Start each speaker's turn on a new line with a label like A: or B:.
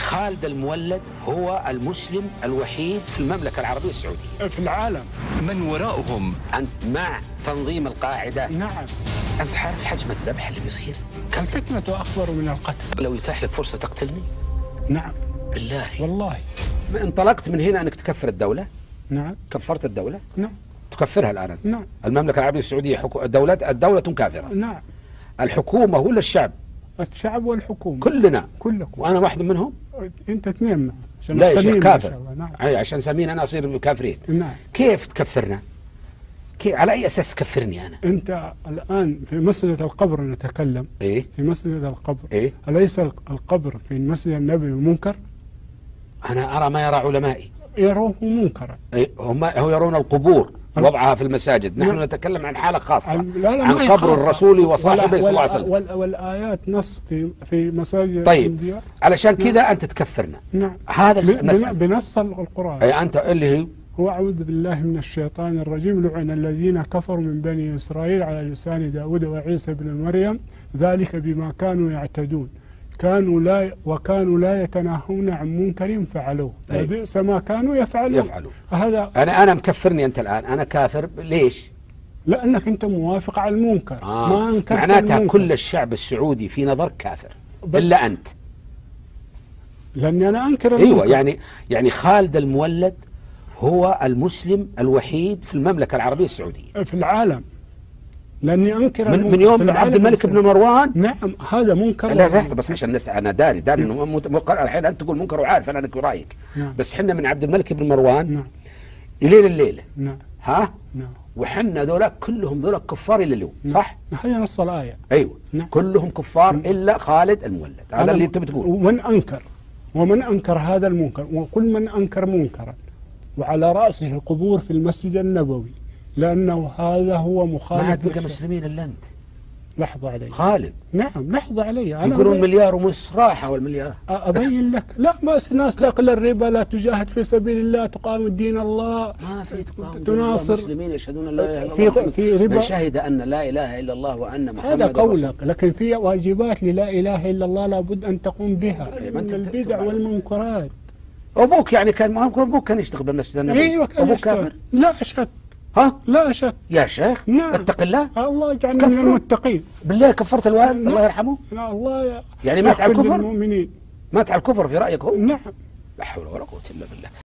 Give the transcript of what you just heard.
A: خالد المولد هو المسلم الوحيد في المملكة العربية السعودية في العالم من وراءهم أنت مع تنظيم القاعدة نعم أنت عارف حجم الذبح اللي بيصير الفتنة أكبر من القتل لو يتاح لك فرصة تقتلني نعم بالله والله انطلقت من هنا أنك تكفر الدولة نعم كفرت الدولة نعم تكفرها الآن نعم المملكة العربية السعودية حكو... الدولة الدولة كافرة نعم الحكومة ولا الشعب الشعب والحكومة كلنا كلكم وأنا واحد منهم
B: انت تنام عشان لا يا شيخ كافر نعم.
A: عشان سمين انا اصير كافرين نعم. كيف تكفرنا؟
B: كيف على اي اساس تكفرني انا؟ انت الان في مسجد القبر نتكلم ايه في مسجد القبر ايه اليس القبر في مسجد النبي منكر؟
A: انا ارى ما يرى علمائي
B: يروه منكرا
A: إيه هم هو يرون القبور وضعها في المساجد نحن نتكلم عن حالة خاصة لا لا عن قبر الرسول وصاحبه صلى الله عليه وسلم
B: والآيات نص في في مساجد طيب علشان كذا نعم. أنت
A: تكفرنا نعم
B: هذا بنص القرآن أي أنت اللي هي هو أعوذ بالله من الشيطان الرجيم لعن الذين كفروا من بني إسرائيل على لسان داود وعيسى بن مريم ذلك بما كانوا يعتدون كانوا لا وكانوا لا يتناهون عن منكر فعلوه لبئس إيه. ما كانوا يفعلون يفعلون هذا
A: انا انا مكفرني انت الان انا كافر ليش؟ لانك انت موافق على المنكر آه. ما انكرت معناتها المنكر. كل الشعب السعودي في نظرك كافر الا انت لاني انا انكر المنكر ايوه يعني يعني خالد المولد هو المسلم الوحيد في المملكه العربيه السعوديه
B: في العالم لاني انكر من, من يوم عبد الملك بن مروان نعم هذا منكر لا لحظه
A: بس عشان الناس انا داري داري انه نعم. الحين انت تقول منكر وعارف انا انك رايك نعم. بس احنا من عبد الملك بن مروان نعم الين الليله نعم ها نعم وحنا ذولا كلهم ذولا كفار الى اليوم نعم. صح؟ هي نص الايه ايوه نعم. كلهم كفار نعم. الا خالد المولد هذا اللي انت
B: بتقول ومن انكر ومن انكر هذا المنكر وكل من انكر منكرا وعلى راسه القبور في المسجد النبوي لأنه هذا هو مخالف ما عاد بقى مسلمين إلا أنت لحظة علي خالد نعم لحظة علي أنا يقولون مليار ونص راحه والمليار أبين لك لا ما الناس تقل الربا لا تجاهد في سبيل الله تقام دين الله
A: ما في تقام تناصر المسلمين يشهدون لا إله إلا الله في, في ربا من
B: شهد أن لا إله إلا الله وأن محمد هذا قولك لكن في واجبات للا إله إلا الله لابد أن تقوم بها إيه، من البدع والمنكرات أبوك يعني كان أبوك كان يشتغل بالمسجد النبوي أيوة كان أبوك كافر
A: لا أشهد ها لا يا شيخ يا شيخ نعم اتق الله الله يجعلنا من المتقين بالله كفرت الوالد نعم. الله يرحمه لا الله ي... يعني مات على الكفر المؤمنين مات على الكفر في رايك هو نعم
B: لا حول ولا قوه الا بالله